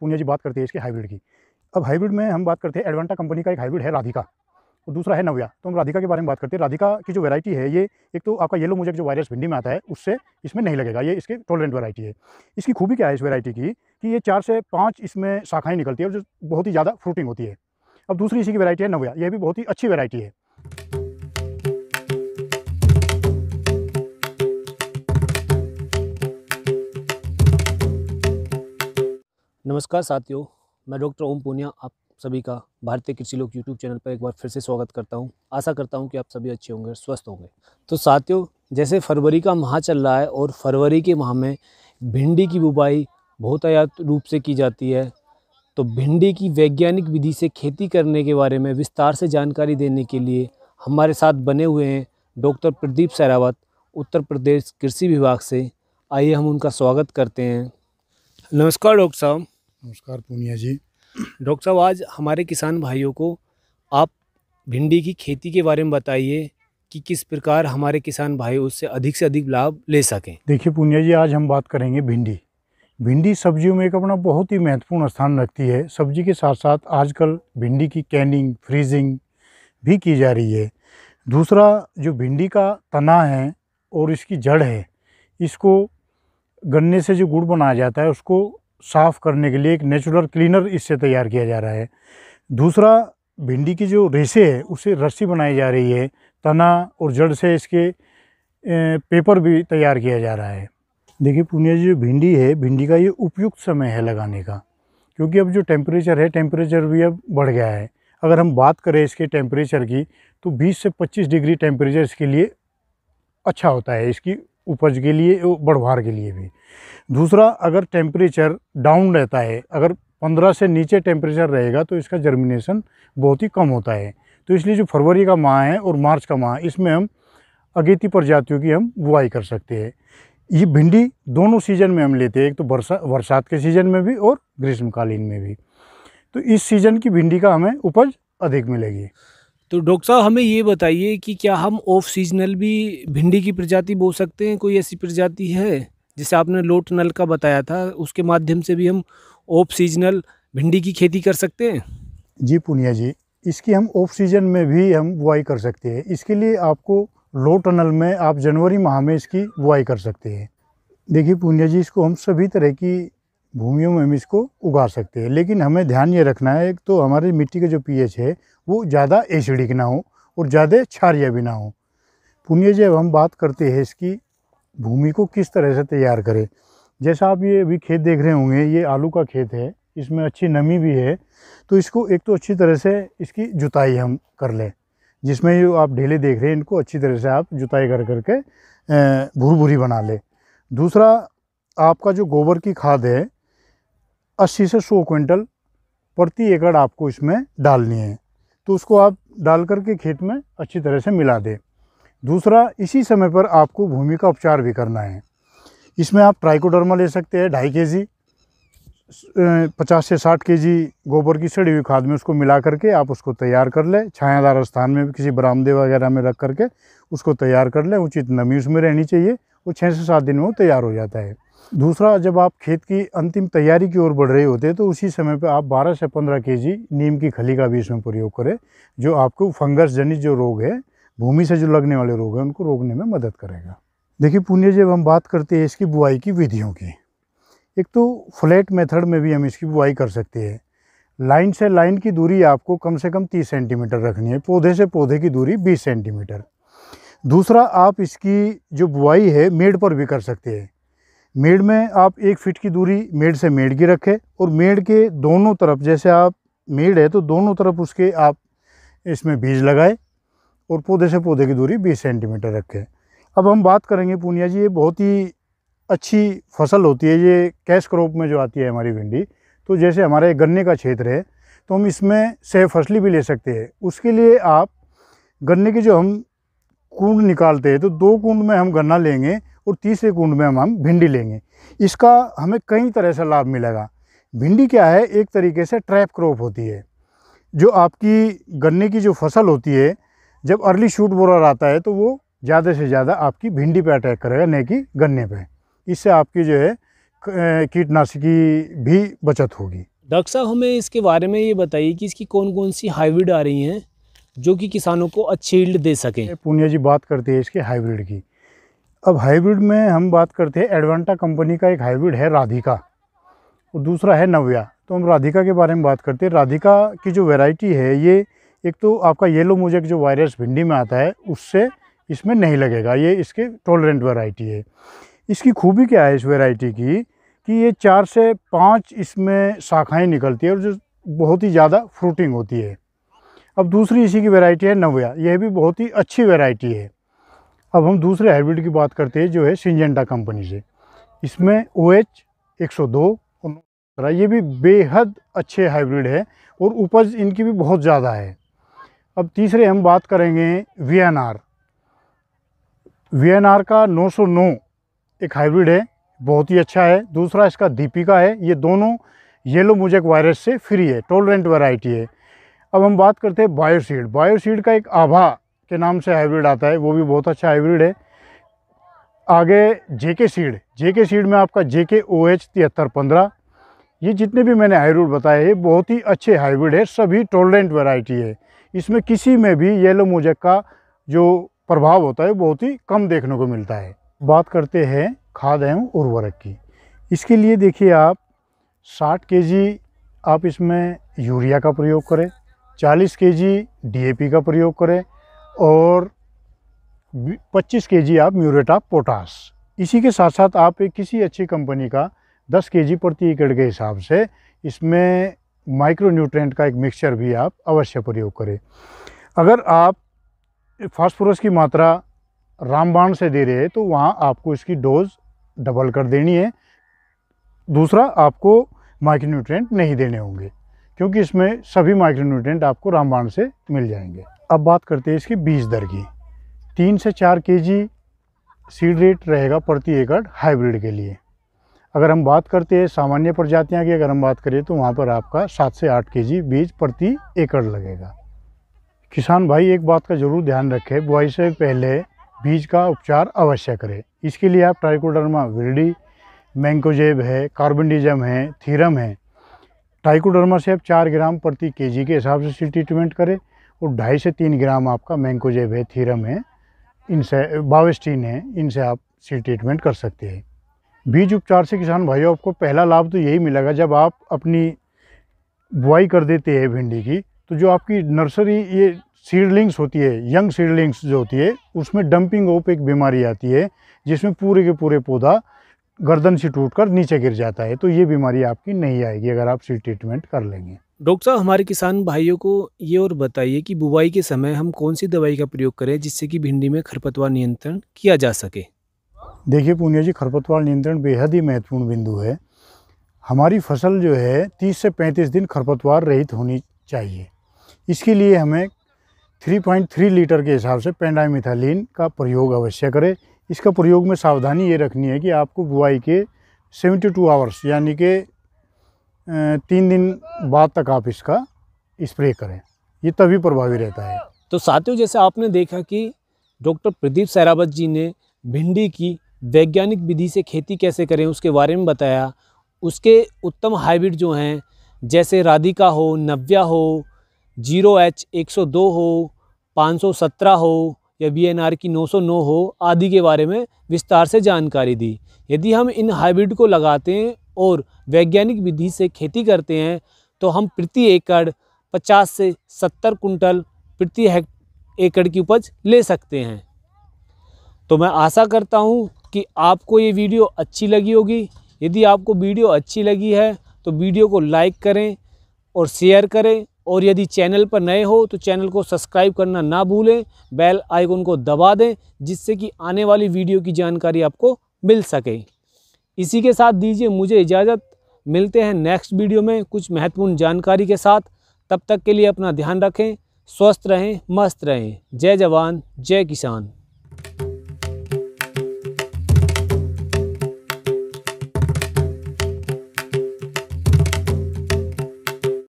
पूनिया जी बात करते हैं इसके हाइब्रिड की अब हाइब्रिड में हम बात करते हैं एडवांटा कंपनी का एक हाइब्रिड है राधिका और दूसरा है नव्या तो हम राधिका के बारे में बात करते हैं राधिका की जो वैरायटी है ये एक तो आपका येलो मोजेक जो वायरस भिंडी में आता है उससे इसमें नहीं लगेगा ये इसके टॉलरेंट वैरायटी है इसकी खूबी क्या है इस वैरायटी की कि ये चार से पाँच इसमें शाखाएँ निकलती है और जो बहुत ही ज़्यादा फ्रूटिंग होती है अब दूसरी इसी की वैरायटी है नव्या यह भी बहुत ही अच्छी वैरायटी है नमस्कार साथियों मैं डॉक्टर ओम पूनिया आप सभी का भारतीय कृषि लोक यूट्यूब चैनल पर एक बार फिर से स्वागत करता हूं आशा करता हूं कि आप सभी अच्छे होंगे स्वस्थ होंगे तो साथियों जैसे फरवरी का माह चल रहा है और फरवरी के माह में भिंडी की बुबाई बहुत आयात रूप से की जाती है तो भिंडी की वैज्ञानिक विधि से खेती करने के बारे में विस्तार से जानकारी देने के लिए हमारे साथ बने हुए हैं डॉक्टर प्रदीप सरावत उत्तर प्रदेश कृषि विभाग से आइए हम उनका स्वागत करते हैं नमस्कार डॉक्टर साहब नमस्कार पूनिया जी डॉक्टर साहब आज हमारे किसान भाइयों को आप भिंडी की खेती के बारे में बताइए कि किस प्रकार हमारे किसान भाई उससे अधिक से अधिक लाभ ले सकें देखिए पूनिया जी आज हम बात करेंगे भिंडी भिंडी सब्जियों में एक अपना बहुत ही महत्वपूर्ण स्थान रखती है सब्जी के साथ साथ आजकल भिंडी की कैनिंग फ्रीजिंग भी की जा रही है दूसरा जो भिंडी का तना है और इसकी जड़ है इसको गन्ने से जो गुड़ बनाया जाता है उसको साफ़ करने के लिए एक नेचुरल क्लीनर इससे तैयार किया जा रहा है दूसरा भिंडी की जो रेसे है उसे रस्सी बनाई जा रही है तना और जड़ से इसके पेपर भी तैयार किया जा रहा है देखिए पुनिया जी जो भिंडी है भिंडी का ये उपयुक्त समय है लगाने का क्योंकि अब जो टेम्परेचर है टेम्परेचर भी अब बढ़ गया है अगर हम बात करें इसके टेम्परेचर की तो 20 से 25 डिग्री टेम्परेचर इसके लिए अच्छा होता है इसकी उपज के लिए बढ़वार के लिए भी दूसरा अगर टेम्परेचर डाउन रहता है अगर 15 से नीचे टेम्परेचर रहेगा तो इसका जर्मिनेशन बहुत ही कम होता है तो इसलिए जो फरवरी का माह है और मार्च का माह इसमें हम अगेती प्रजातियों की हम बुआई कर सकते हैं ये भिंडी दोनों सीज़न में हम लेते हैं एक तो बरसा बरसात के सीज़न में भी और ग्रीष्मकालीन में भी तो इस सीज़न की भिंडी का हमें उपज अधिक मिलेगी तो डॉक्टर साहब हमें ये बताइए कि क्या हम ऑफ सीजनल भी भिंडी की प्रजाति बो सकते हैं कोई ऐसी प्रजाति है जैसे आपने लोट नल का बताया था उसके माध्यम से भी हम ऑफ सीजनल भिंडी की खेती कर सकते हैं जी पुनिया जी इसकी हम ऑफ सीजन में भी हम बुआई कर सकते हैं इसके लिए आपको लो टनल में आप जनवरी माह में इसकी बुआई कर सकते हैं देखिए पुनिया जी इसको हम सभी तरह की भूमियों में हम इसको उगा सकते हैं लेकिन हमें ध्यान ये रखना है एक तो हमारी मिट्टी का जो पीएच है वो ज़्यादा एसिडिक ना हो और ज़्यादा छारिया भी ना हो पुण्य जब हम बात करते हैं इसकी भूमि को किस तरह से तैयार करें जैसा आप ये अभी खेत देख रहे होंगे ये आलू का खेत है इसमें अच्छी नमी भी है तो इसको एक तो अच्छी तरह से इसकी जुताई हम कर लें जिसमें जो आप ढेले देख रहे हैं इनको अच्छी तरह से आप जुताई कर करके भूर भूरी बना लें दूसरा आपका जो गोबर की खाद है अस्सी से सौ क्विंटल प्रति एकड़ आपको इसमें डालनी है तो उसको आप डाल करके खेत में अच्छी तरह से मिला दें दूसरा इसी समय पर आपको भूमि का उपचार भी करना है इसमें आप ट्राइकोडर्मा ले सकते हैं ढाई के जी पचास से साठ के जी गोबर की सड़ी हुई खाद में उसको मिला करके आप उसको तैयार कर लें छायादार स्थान में भी किसी बरामदे वगैरह में रख करके उसको तैयार कर लें उचित नमी उसमें रहनी चाहिए वो छः से सात दिन में वो तैयार हो जाता है दूसरा जब आप खेत की अंतिम तैयारी की ओर बढ़ रहे होते तो उसी समय पर आप 12 से 15 केजी नीम की खली का भी इसमें प्रयोग करें जो आपको फंगस जनित जो रोग है भूमि से जो लगने वाले रोग हैं उनको रोकने में मदद करेगा देखिए पुण्य जब हम बात करते हैं इसकी बुआई की विधियों की एक तो फ्लैट मेथड में भी हम इसकी बुआई कर सकते हैं लाइन से लाइन की दूरी आपको कम से कम 30 सेंटीमीटर रखनी है पौधे से पौधे की दूरी 20 सेंटीमीटर दूसरा आप इसकी जो बुआई है मेड पर भी कर सकते हैं मेड़ में आप एक फीट की दूरी मेड़ से मेड़ की रखें और मेड़ के दोनों तरफ जैसे आप मेड़ है तो दोनों तरफ उसके आप इसमें बीज लगाए और पौधे से पौधे की दूरी 20 सेंटीमीटर रखें अब हम बात करेंगे पूनिया जी ये बहुत ही अच्छी फसल होती है ये कैश क्रॉप में जो आती है हमारी भिंडी तो जैसे हमारे गन्ने का क्षेत्र है तो हम इसमें सह फसली भी ले सकते हैं उसके लिए आप गन्ने की जो हम कुंड निकालते हैं तो दो कुंड में हम गन्ना लेंगे और तीसरे कुंड में हम हम भिंडी लेंगे इसका हमें कई तरह से लाभ मिलेगा भिंडी क्या है एक तरीके से ट्रैप क्रॉप होती है जो आपकी गन्ने की जो फसल होती है जब अर्ली शूट बोरर आता है तो वो ज़्यादा से ज़्यादा आपकी भिंडी पे अटैक करेगा न कि गन्ने पे इससे आपकी जो है कीटनाशकी भी बचत होगी डॉक्टर साहब हमें इसके बारे में ये बताइए कि इसकी कौन कौन सी हाइब्रिड आ रही हैं जो कि किसानों को अच्छी दे सकें पूनिया जी बात करते हैं इसके हाइब्रिड की अब हाइब्रिड में हम बात करते हैं एडवांटा कंपनी का एक हाइब्रिड है राधिका और दूसरा है नव्या तो हम राधिका के बारे में बात करते हैं राधिका की जो वैरायटी है ये एक तो आपका येलो मोजेक जो वायरस भिंडी में आता है उससे इसमें नहीं लगेगा ये इसके टॉलरेंट वैरायटी है इसकी खूबी क्या है इस वैरायटी की कि ये चार से पाँच इसमें शाखाएँ निकलती है और जो बहुत ही ज़्यादा फ्रूटिंग होती है अब दूसरी इसी की वेराइटी है नव्या यह भी बहुत ही अच्छी वेराइटी है अब हम दूसरे हाइब्रिड की बात करते हैं जो है सिंजेंटा कंपनी से इसमें ओ एच एक सौ दो ये भी बेहद अच्छे हाइब्रिड है और उपज इनकी भी बहुत ज़्यादा है अब तीसरे हम बात करेंगे V N R V N R का नौ सौ नौ एक हाइब्रिड है बहुत ही अच्छा है दूसरा इसका दीपिका है ये दोनों येलो मुजेक वायरस से फ्री है टोलरेंट वैरायटी है अब हम बात करते हैं बायोसीड बायोसीड का एक आभा के नाम से हाइब्रिड आता है वो भी बहुत अच्छा हाइब्रिड है आगे जेके सीड जेके सीड में आपका जेके ओ एच तिहत्तर पंद्रह ये जितने भी मैंने हाइब्रिड बताए ये बहुत ही अच्छे हाइब्रिड है सभी टॉलरेंट वेराइटी है इसमें किसी में भी येलो मोजक का जो प्रभाव होता है बहुत ही कम देखने को मिलता है बात करते हैं खाद एवं उर्वरक की इसके लिए देखिए आप 60 के आप इसमें यूरिया का प्रयोग करें 40 के जी का प्रयोग करें और 25 के आप म्यूरेट ऑफ पोटास इसी के साथ साथ आप एक किसी अच्छी कंपनी का 10 के प्रति एकड़ के हिसाब से इसमें माइक्रो न्यूट्रेंट का एक मिक्सचर भी आप अवश्य प्रयोग करें अगर आप फास्फोरस की मात्रा रामबाण से दे रहे हैं तो वहाँ आपको इसकी डोज डबल कर देनी है दूसरा आपको माइक्रो न्यूट्रेंट नहीं देने होंगे क्योंकि इसमें सभी माइक्रोन्यूट्रेंट आपको रामबाण से मिल जाएंगे अब बात करते हैं इसकी बीज दर की तीन से चार के जी सीड रेट रहेगा प्रति एकड़ हाइब्रिड के लिए अगर हम बात करते हैं सामान्य प्रजातियाँ की अगर हम बात करें तो वहाँ पर आपका सात से आठ के जी बीज प्रति एकड़ लगेगा किसान भाई एक बात का ज़रूर ध्यान रखें बुआई से पहले बीज का उपचार अवश्य करें इसके लिए आप ट्राइकोडर्मा विरडी मैंकोजेब है कार्बनडिजम है थीरम है टाइकोडर्मा से आप चार ग्राम प्रति केजी के हिसाब से सी ट्रीटमेंट करें और ढाई से तीन ग्राम आपका मैंकोजेब है थीरम है इनसे बावेस्टीन है इनसे आप सी ट्रीटमेंट कर सकते हैं बीज उपचार से किसान भाइयों आपको पहला लाभ तो यही मिलेगा जब आप अपनी बुआई कर देते हैं भिंडी की तो जो आपकी नर्सरी ये सीडलिंग्स होती है यंग सीडलिंग्स जो होती है उसमें डंपिंग ओप एक बीमारी आती है जिसमें पूरे के पूरे पौधा गर्दन से टूटकर नीचे गिर जाता है तो ये बीमारी आपकी नहीं आएगी अगर आप सी ट्रीटमेंट कर लेंगे डॉक्टर साहब हमारे किसान भाइयों को ये और बताइए कि बुवाई के समय हम कौन सी दवाई का प्रयोग करें जिससे कि भिंडी में खरपतवार नियंत्रण किया जा सके देखिए पूनिया जी खरपतवार नियंत्रण बेहद ही महत्वपूर्ण बिंदु है हमारी फसल जो है तीस से पैंतीस दिन खरपतवार रहित होनी चाहिए इसके लिए हमें 3.3 लीटर के हिसाब से पेंडामिथालीन का प्रयोग अवश्य करें इसका प्रयोग में सावधानी ये रखनी है कि आपको बुआई के 72 टू आवर्स यानी कि तीन दिन बाद तक आप इसका स्प्रे करें ये तभी प्रभावी रहता है तो साथियों जैसे आपने देखा कि डॉक्टर प्रदीप सैरावत जी ने भिंडी की वैज्ञानिक विधि से खेती कैसे करें उसके बारे में बताया उसके उत्तम हाइब्रिड जो हैं जैसे राधिका हो नव्या हो जीरो एच एक सौ दो हो पाँच सौ सत्रह हो या बी की 909 हो आदि के बारे में विस्तार से जानकारी दी यदि हम इन हाइब्रिड को लगाते हैं और वैज्ञानिक विधि से खेती करते हैं तो हम प्रति एकड़ 50 से 70 कुंटल प्रति एकड़ की उपज ले सकते हैं तो मैं आशा करता हूँ कि आपको ये वीडियो अच्छी लगी होगी यदि आपको वीडियो अच्छी लगी है तो वीडियो को लाइक करें और शेयर करें और यदि चैनल पर नए हो तो चैनल को सब्सक्राइब करना ना भूलें बेल आइकन को दबा दें जिससे कि आने वाली वीडियो की जानकारी आपको मिल सके इसी के साथ दीजिए मुझे इजाज़त मिलते हैं नेक्स्ट वीडियो में कुछ महत्वपूर्ण जानकारी के साथ तब तक के लिए अपना ध्यान रखें स्वस्थ रहें मस्त रहें जय जवान जय किसान